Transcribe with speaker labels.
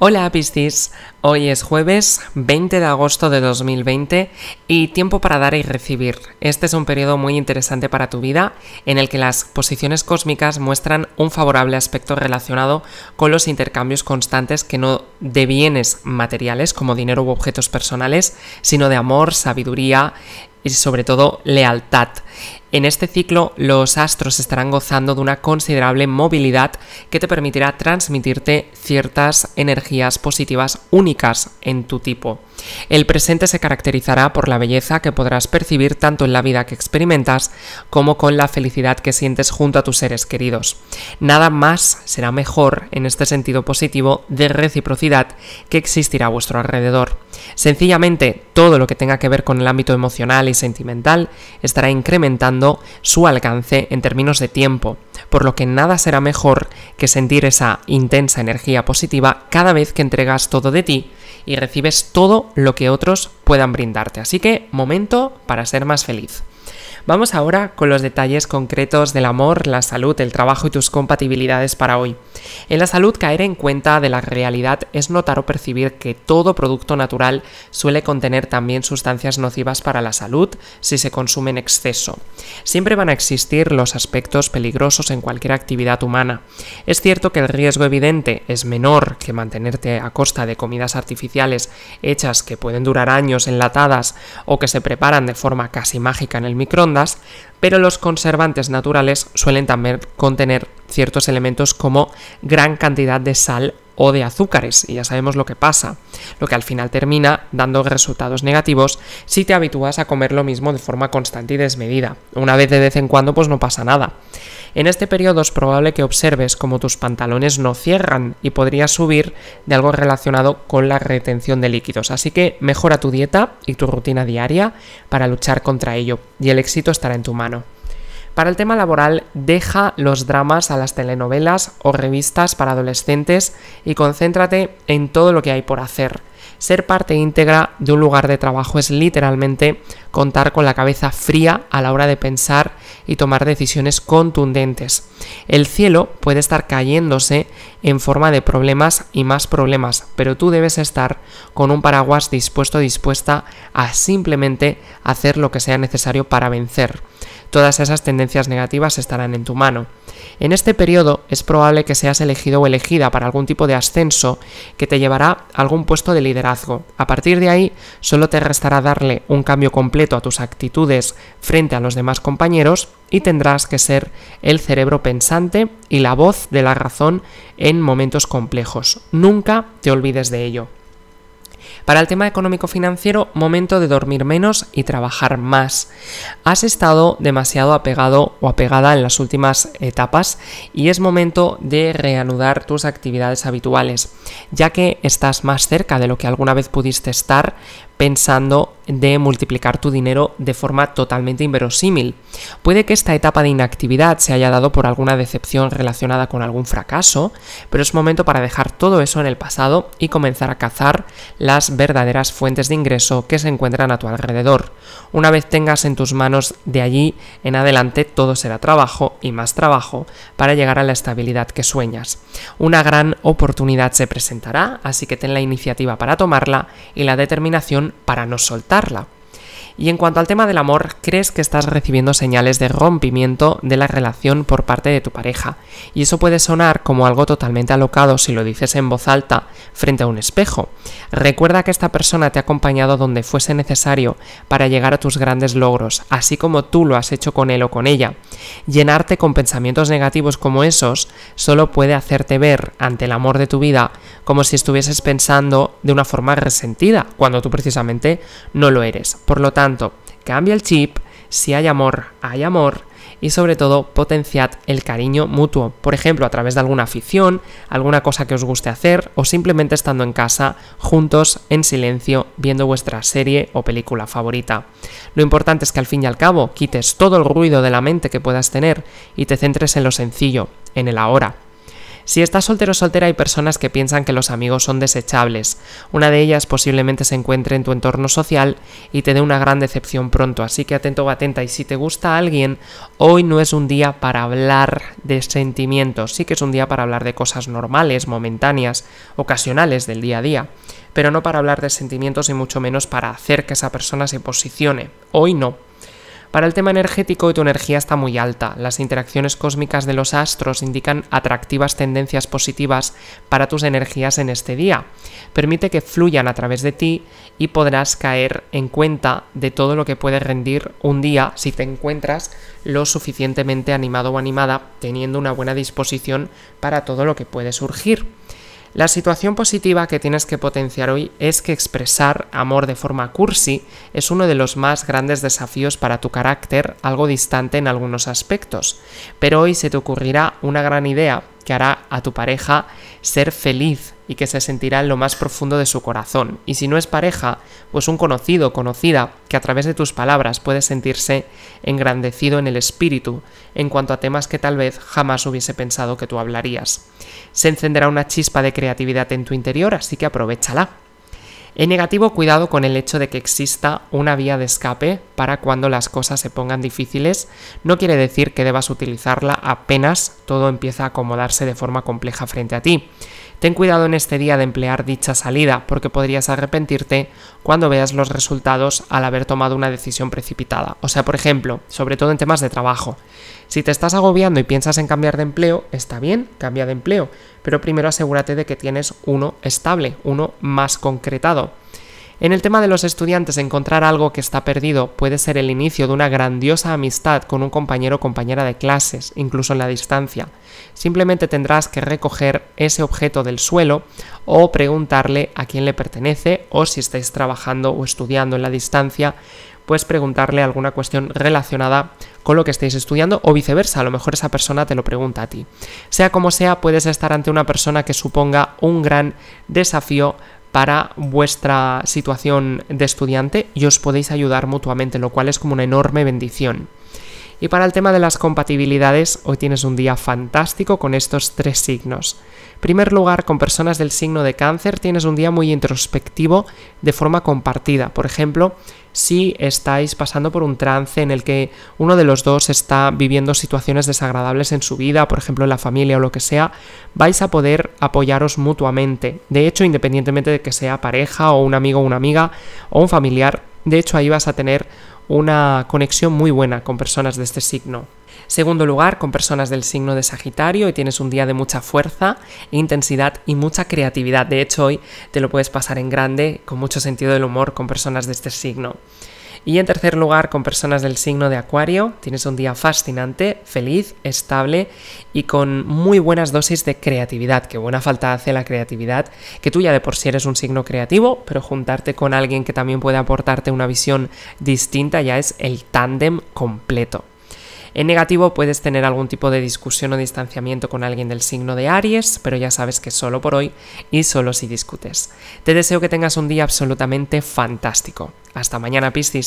Speaker 1: Hola Piscis, hoy es jueves 20 de agosto de 2020 y tiempo para dar y recibir. Este es un periodo muy interesante para tu vida en el que las posiciones cósmicas muestran un favorable aspecto relacionado con los intercambios constantes que no de bienes materiales como dinero u objetos personales, sino de amor, sabiduría, y sobre todo lealtad. En este ciclo los astros estarán gozando de una considerable movilidad que te permitirá transmitirte ciertas energías positivas únicas en tu tipo. El presente se caracterizará por la belleza que podrás percibir tanto en la vida que experimentas como con la felicidad que sientes junto a tus seres queridos. Nada más será mejor en este sentido positivo de reciprocidad que existirá a vuestro alrededor. Sencillamente, todo lo que tenga que ver con el ámbito emocional y sentimental estará incrementado su alcance en términos de tiempo, por lo que nada será mejor que sentir esa intensa energía positiva cada vez que entregas todo de ti y recibes todo lo que otros puedan brindarte. Así que momento para ser más feliz. Vamos ahora con los detalles concretos del amor, la salud, el trabajo y tus compatibilidades para hoy. En la salud, caer en cuenta de la realidad es notar o percibir que todo producto natural suele contener también sustancias nocivas para la salud si se consume en exceso. Siempre van a existir los aspectos peligrosos en cualquier actividad humana. Es cierto que el riesgo evidente es menor que mantenerte a costa de comidas artificiales hechas que pueden durar años enlatadas o que se preparan de forma casi mágica en el micrófono pero los conservantes naturales suelen también contener ciertos elementos como gran cantidad de sal o de azúcares, y ya sabemos lo que pasa, lo que al final termina dando resultados negativos si te habitúas a comer lo mismo de forma constante y desmedida. Una vez de vez en cuando pues no pasa nada. En este periodo es probable que observes como tus pantalones no cierran y podrías subir de algo relacionado con la retención de líquidos, así que mejora tu dieta y tu rutina diaria para luchar contra ello, y el éxito estará en tu mano. Para el tema laboral, deja los dramas a las telenovelas o revistas para adolescentes y concéntrate en todo lo que hay por hacer. Ser parte íntegra de un lugar de trabajo es literalmente contar con la cabeza fría a la hora de pensar y tomar decisiones contundentes. El cielo puede estar cayéndose en forma de problemas y más problemas, pero tú debes estar con un paraguas dispuesto dispuesta a simplemente hacer lo que sea necesario para vencer. Todas esas tendencias negativas estarán en tu mano. En este periodo es probable que seas elegido o elegida para algún tipo de ascenso que te llevará a algún puesto de liderazgo. A partir de ahí, solo te restará darle un cambio completo a tus actitudes frente a los demás compañeros y tendrás que ser el cerebro pensante y la voz de la razón en momentos complejos. Nunca te olvides de ello. Para el tema económico-financiero, momento de dormir menos y trabajar más. Has estado demasiado apegado o apegada en las últimas etapas y es momento de reanudar tus actividades habituales, ya que estás más cerca de lo que alguna vez pudiste estar, pensando de multiplicar tu dinero de forma totalmente inverosímil. Puede que esta etapa de inactividad se haya dado por alguna decepción relacionada con algún fracaso, pero es momento para dejar todo eso en el pasado y comenzar a cazar las verdaderas fuentes de ingreso que se encuentran a tu alrededor. Una vez tengas en tus manos de allí en adelante todo será trabajo y más trabajo para llegar a la estabilidad que sueñas. Una gran oportunidad se presentará, así que ten la iniciativa para tomarla y la determinación para no soltarla. Y en cuanto al tema del amor, crees que estás recibiendo señales de rompimiento de la relación por parte de tu pareja. Y eso puede sonar como algo totalmente alocado si lo dices en voz alta frente a un espejo. Recuerda que esta persona te ha acompañado donde fuese necesario para llegar a tus grandes logros, así como tú lo has hecho con él o con ella. Llenarte con pensamientos negativos como esos solo puede hacerte ver ante el amor de tu vida como si estuvieses pensando de una forma resentida, cuando tú precisamente no lo eres. Por lo tanto, tanto, cambia el chip, si hay amor, hay amor, y sobre todo potenciad el cariño mutuo, por ejemplo a través de alguna afición, alguna cosa que os guste hacer o simplemente estando en casa juntos en silencio viendo vuestra serie o película favorita. Lo importante es que al fin y al cabo quites todo el ruido de la mente que puedas tener y te centres en lo sencillo, en el ahora si estás soltero o soltera hay personas que piensan que los amigos son desechables. Una de ellas posiblemente se encuentre en tu entorno social y te dé una gran decepción pronto, así que atento o atenta y si te gusta alguien, hoy no es un día para hablar de sentimientos, sí que es un día para hablar de cosas normales, momentáneas, ocasionales del día a día, pero no para hablar de sentimientos y mucho menos para hacer que esa persona se posicione. Hoy no. Para el tema energético, tu energía está muy alta. Las interacciones cósmicas de los astros indican atractivas tendencias positivas para tus energías en este día. Permite que fluyan a través de ti y podrás caer en cuenta de todo lo que puede rendir un día si te encuentras lo suficientemente animado o animada, teniendo una buena disposición para todo lo que puede surgir. La situación positiva que tienes que potenciar hoy es que expresar amor de forma cursi es uno de los más grandes desafíos para tu carácter, algo distante en algunos aspectos, pero hoy se te ocurrirá una gran idea que hará a tu pareja ser feliz y que se sentirá en lo más profundo de su corazón. Y si no es pareja, pues un conocido, conocida, que a través de tus palabras puede sentirse engrandecido en el espíritu en cuanto a temas que tal vez jamás hubiese pensado que tú hablarías. Se encenderá una chispa de creatividad en tu interior, así que aprovechala. En negativo, cuidado con el hecho de que exista una vía de escape para cuando las cosas se pongan difíciles. No quiere decir que debas utilizarla apenas todo empieza a acomodarse de forma compleja frente a ti. Ten cuidado en este día de emplear dicha salida, porque podrías arrepentirte cuando veas los resultados al haber tomado una decisión precipitada. O sea, por ejemplo, sobre todo en temas de trabajo. Si te estás agobiando y piensas en cambiar de empleo, está bien, cambia de empleo, pero primero asegúrate de que tienes uno estable, uno más concretado. En el tema de los estudiantes, encontrar algo que está perdido puede ser el inicio de una grandiosa amistad con un compañero o compañera de clases, incluso en la distancia. Simplemente tendrás que recoger ese objeto del suelo o preguntarle a quién le pertenece o si estáis trabajando o estudiando en la distancia, pues preguntarle alguna cuestión relacionada con lo que estáis estudiando o viceversa, a lo mejor esa persona te lo pregunta a ti. Sea como sea, puedes estar ante una persona que suponga un gran desafío para vuestra situación de estudiante y os podéis ayudar mutuamente, lo cual es como una enorme bendición. Y para el tema de las compatibilidades, hoy tienes un día fantástico con estos tres signos. En primer lugar, con personas del signo de cáncer tienes un día muy introspectivo de forma compartida. Por ejemplo, si estáis pasando por un trance en el que uno de los dos está viviendo situaciones desagradables en su vida, por ejemplo en la familia o lo que sea, vais a poder apoyaros mutuamente. De hecho, independientemente de que sea pareja o un amigo o una amiga o un familiar, de hecho, ahí vas a tener una conexión muy buena con personas de este signo. Segundo lugar, con personas del signo de Sagitario y tienes un día de mucha fuerza, intensidad y mucha creatividad. De hecho, hoy te lo puedes pasar en grande, con mucho sentido del humor, con personas de este signo. Y en tercer lugar, con personas del signo de Acuario, tienes un día fascinante, feliz, estable y con muy buenas dosis de creatividad, Qué buena falta hace la creatividad, que tú ya de por sí eres un signo creativo, pero juntarte con alguien que también puede aportarte una visión distinta ya es el tándem completo. En negativo puedes tener algún tipo de discusión o distanciamiento con alguien del signo de Aries, pero ya sabes que solo por hoy y solo si discutes. Te deseo que tengas un día absolutamente fantástico. Hasta mañana, Piscis.